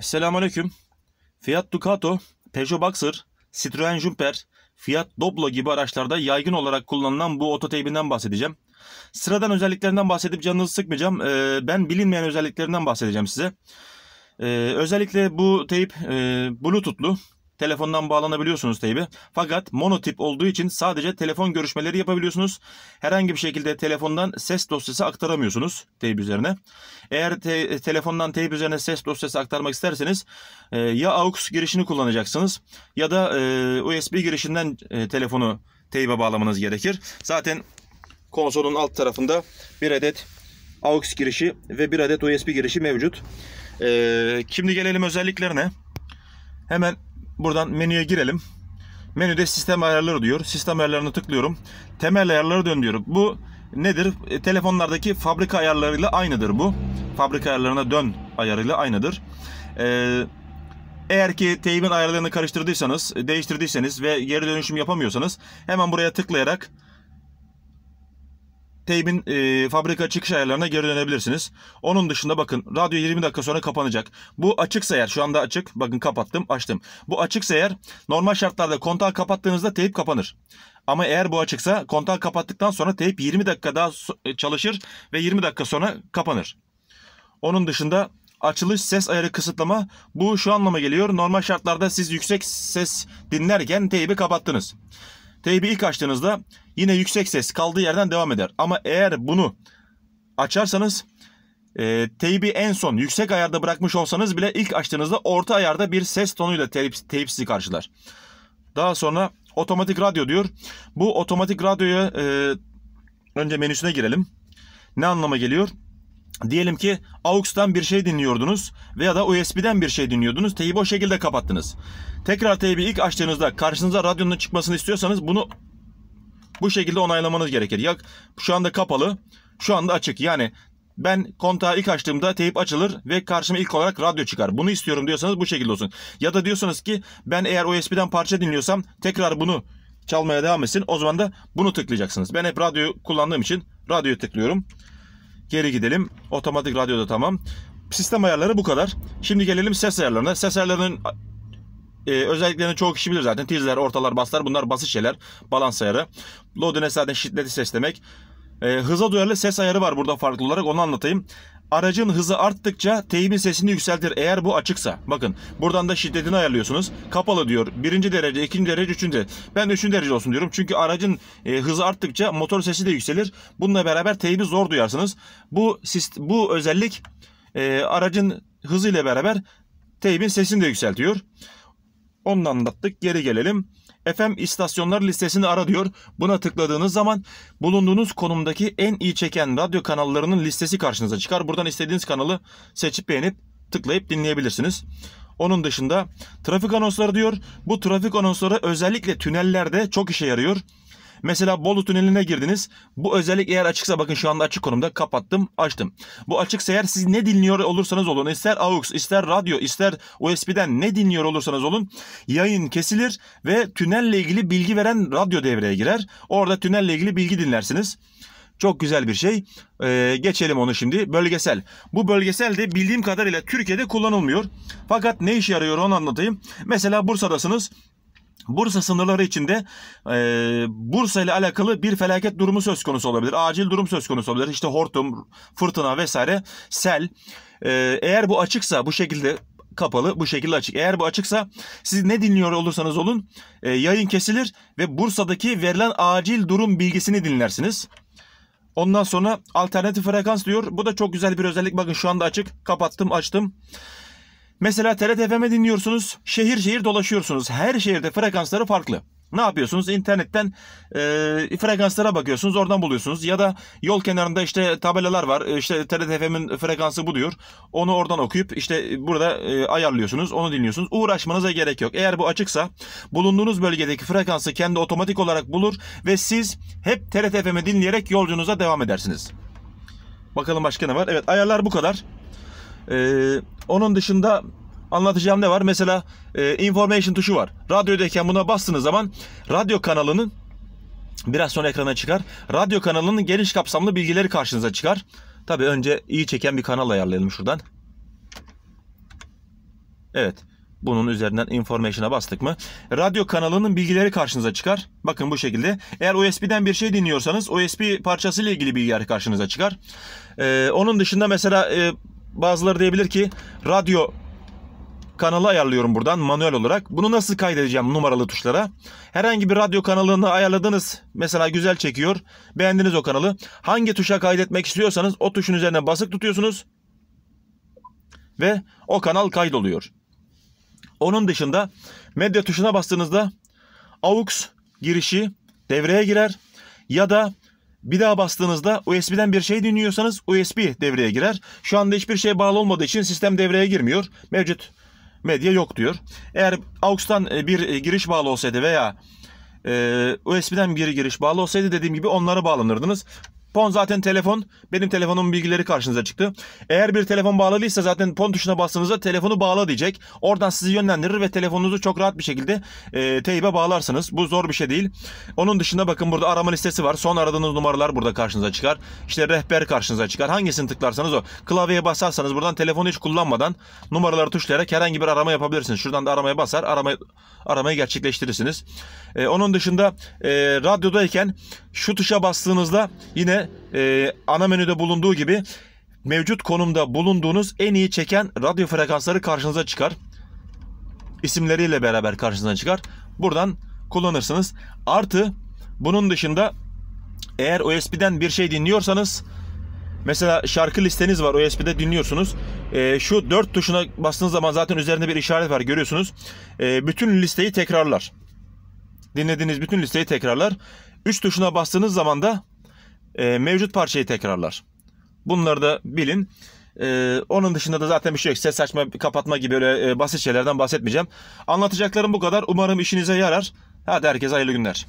Selamun Aleyküm. Fiat Ducato, Peugeot Boxer, Citroen Jumper, Fiat Doblo gibi araçlarda yaygın olarak kullanılan bu ototeybinden bahsedeceğim. Sıradan özelliklerinden bahsedip canınızı sıkmayacağım. Ee, ben bilinmeyen özelliklerinden bahsedeceğim size. Ee, özellikle bu teyp e, Bluetooth'lu telefondan bağlanabiliyorsunuz teybi. Fakat monotip olduğu için sadece telefon görüşmeleri yapabiliyorsunuz. Herhangi bir şekilde telefondan ses dosyası aktaramıyorsunuz teybi üzerine. Eğer te telefondan teybi üzerine ses dosyası aktarmak isterseniz e, ya AUX girişini kullanacaksınız ya da e, USB girişinden e, telefonu teybe bağlamanız gerekir. Zaten konsolun alt tarafında bir adet AUX girişi ve bir adet USB girişi mevcut. Ee, şimdi gelelim özelliklerine. Hemen buradan menüye girelim. Menüde sistem ayarları diyor. Sistem ayarlarına tıklıyorum. Temel ayarları dön diyorum. Bu nedir? E, telefonlardaki fabrika ayarlarıyla aynıdır bu. Fabrika ayarlarına dön ayarıyla aynıdır. Eee eğer ki teyibin ayarlarını karıştırdıysanız, değiştirdiyseniz ve geri dönüşüm yapamıyorsanız hemen buraya tıklayarak teybin e, fabrika çıkış ayarlarına geri dönebilirsiniz. Onun dışında bakın radyo 20 dakika sonra kapanacak. Bu açık eğer şu anda açık. Bakın kapattım açtım. Bu açık eğer normal şartlarda kontağı kapattığınızda teyp kapanır. Ama eğer bu açıksa kontağı kapattıktan sonra teyp 20 dakika daha e, çalışır ve 20 dakika sonra kapanır. Onun dışında açılış ses ayarı kısıtlama bu şu anlama geliyor. Normal şartlarda siz yüksek ses dinlerken teybi kapattınız. Teybi ilk açtığınızda yine yüksek ses kaldığı yerden devam eder. Ama eğer bunu açarsanız e, teybi en son yüksek ayarda bırakmış olsanız bile ilk açtığınızda orta ayarda bir ses tonuyla teyip, teyip sizi karşılar. Daha sonra otomatik radyo diyor. Bu otomatik radyoya e, önce menüsüne girelim. Ne anlama geliyor? Diyelim ki AUX'tan bir şey dinliyordunuz veya da USB'den bir şey dinliyordunuz. Teybi o şekilde kapattınız. Tekrar teybi ilk açtığınızda karşınıza radyonun çıkmasını istiyorsanız bunu bu şekilde onaylamanız gerekir. Ya şu anda kapalı, şu anda açık. Yani ben kontağı ilk açtığımda teyip açılır ve karşıma ilk olarak radyo çıkar. Bunu istiyorum diyorsanız bu şekilde olsun. Ya da diyorsanız ki ben eğer USB'den parça dinliyorsam tekrar bunu çalmaya devam etsin. O zaman da bunu tıklayacaksınız. Ben hep radyo kullandığım için radyoyu tıklıyorum. Geri gidelim. Otomatik radyoda tamam. Sistem ayarları bu kadar. Şimdi gelelim ses ayarlarına. Ses ayarlarının e, özelliklerini çoğu kişi bilir zaten. Tizler, ortalar, baslar bunlar basit şeyler. Balans ayarı. low Loadiness zaten şiddeti seslemek. E, hıza duyarlı ses ayarı var burada farklı olarak onu anlatayım. Aracın hızı arttıkça teyibin sesini yükseltir eğer bu açıksa. Bakın buradan da şiddetini ayarlıyorsunuz. Kapalı diyor. Birinci derece, ikinci derece, üçüncü derece. Ben üçüncü derece olsun diyorum. Çünkü aracın e, hızı arttıkça motor sesi de yükselir. Bununla beraber teybi zor duyarsınız. Bu, bu özellik e, aracın hızıyla beraber teybin sesini de yükseltiyor. Ondan anlattık. Geri gelelim. FM istasyonlar listesini ara diyor. Buna tıkladığınız zaman bulunduğunuz konumdaki en iyi çeken radyo kanallarının listesi karşınıza çıkar. Buradan istediğiniz kanalı seçip beğenip tıklayıp dinleyebilirsiniz. Onun dışında trafik anonsları diyor. Bu trafik anonsları özellikle tünellerde çok işe yarıyor. Mesela Bolu tüneline girdiniz. Bu özellik eğer açıksa bakın şu anda açık konumda kapattım açtım. Bu açıksa eğer siz ne dinliyor olursanız olun ister AUX ister radyo ister USB'den ne dinliyor olursanız olun yayın kesilir ve tünelle ilgili bilgi veren radyo devreye girer. Orada tünelle ilgili bilgi dinlersiniz. Çok güzel bir şey. Ee, geçelim onu şimdi. Bölgesel. Bu bölgesel de bildiğim kadarıyla Türkiye'de kullanılmıyor. Fakat ne işe yarıyor onu anlatayım. Mesela Bursa'dasınız. Bursa sınırları içinde e, Bursa ile alakalı bir felaket durumu söz konusu olabilir. Acil durum söz konusu olabilir. İşte hortum, fırtına vesaire, sel. E, eğer bu açıksa bu şekilde kapalı bu şekilde açık. Eğer bu açıksa siz ne dinliyor olursanız olun e, yayın kesilir ve Bursa'daki verilen acil durum bilgisini dinlersiniz. Ondan sonra alternatif frekans diyor. Bu da çok güzel bir özellik. Bakın şu anda açık. Kapattım, açtım. Mesela TRT FM'i dinliyorsunuz, şehir şehir dolaşıyorsunuz. Her şehirde frekansları farklı. Ne yapıyorsunuz? İnternetten e, frekanslara bakıyorsunuz, oradan buluyorsunuz. Ya da yol kenarında işte tabelalar var. E, işte TRT FM'in frekansı bu diyor. Onu oradan okuyup işte burada e, ayarlıyorsunuz, onu dinliyorsunuz. Uğraşmanıza gerek yok. Eğer bu açıksa bulunduğunuz bölgedeki frekansı kendi otomatik olarak bulur ve siz hep TRT FM'i dinleyerek yolculuğunuza devam edersiniz. Bakalım başka ne var? Evet ayarlar bu kadar. Ee, onun dışında anlatacağım ne var? Mesela e, information tuşu var. Radyodayken buna bastığınız zaman radyo kanalının biraz sonra ekrana çıkar. Radyo kanalının geniş kapsamlı bilgileri karşınıza çıkar. Tabii önce iyi çeken bir kanal ayarlayalım şuradan. Evet. Bunun üzerinden information'a bastık mı? Radyo kanalının bilgileri karşınıza çıkar. Bakın bu şekilde. Eğer USB'den bir şey dinliyorsanız USB parçası ile ilgili bilgiler karşınıza çıkar. Ee, onun dışında mesela e, Bazıları diyebilir ki radyo kanalı ayarlıyorum buradan manuel olarak. Bunu nasıl kaydedeceğim numaralı tuşlara? Herhangi bir radyo kanalını ayarladınız. Mesela güzel çekiyor. Beğendiniz o kanalı. Hangi tuşa kaydetmek istiyorsanız o tuşun üzerine basık tutuyorsunuz. Ve o kanal kaydoluyor. Onun dışında medya tuşuna bastığınızda AUX girişi devreye girer. Ya da bir daha bastığınızda USB'den bir şey dinliyorsanız USB devreye girer. Şu anda hiçbir şey bağlı olmadığı için sistem devreye girmiyor. Mevcut medya yok diyor. Eğer AUX'tan e, bir e, giriş bağlı olsaydı veya e, USB'den bir giriş bağlı olsaydı dediğim gibi onlara bağlanırdınız. Pon zaten telefon. Benim telefonumun bilgileri karşınıza çıktı. Eğer bir telefon bağlı zaten pon tuşuna bastığınızda telefonu bağla diyecek. Oradan sizi yönlendirir ve telefonunuzu çok rahat bir şekilde e, teybe bağlarsınız. Bu zor bir şey değil. Onun dışında bakın burada arama listesi var. Son aradığınız numaralar burada karşınıza çıkar. İşte rehber karşınıza çıkar. Hangisini tıklarsanız o. Klavyeye basarsanız buradan telefonu hiç kullanmadan numaraları tuşlayarak herhangi bir arama yapabilirsiniz. Şuradan da aramaya basar. Aramayı, aramayı gerçekleştirirsiniz. E, onun dışında e, radyodayken şu tuşa bastığınızda yine e, ana menüde bulunduğu gibi mevcut konumda bulunduğunuz en iyi çeken radyo frekansları karşınıza çıkar. İsimleriyle beraber karşınıza çıkar. Buradan kullanırsınız. Artı bunun dışında eğer USB'den bir şey dinliyorsanız mesela şarkı listeniz var USB'de dinliyorsunuz. E, şu dört tuşuna bastığınız zaman zaten üzerinde bir işaret var görüyorsunuz. E, bütün listeyi tekrarlar. Dinlediğiniz bütün listeyi tekrarlar. 3 tuşuna bastığınız zaman da e, mevcut parçayı tekrarlar. Bunları da bilin. Ee, onun dışında da zaten bir şey yok. Ses açma, kapatma gibi öyle e, basit şeylerden bahsetmeyeceğim. Anlatacaklarım bu kadar. Umarım işinize yarar. Hadi herkese hayırlı günler.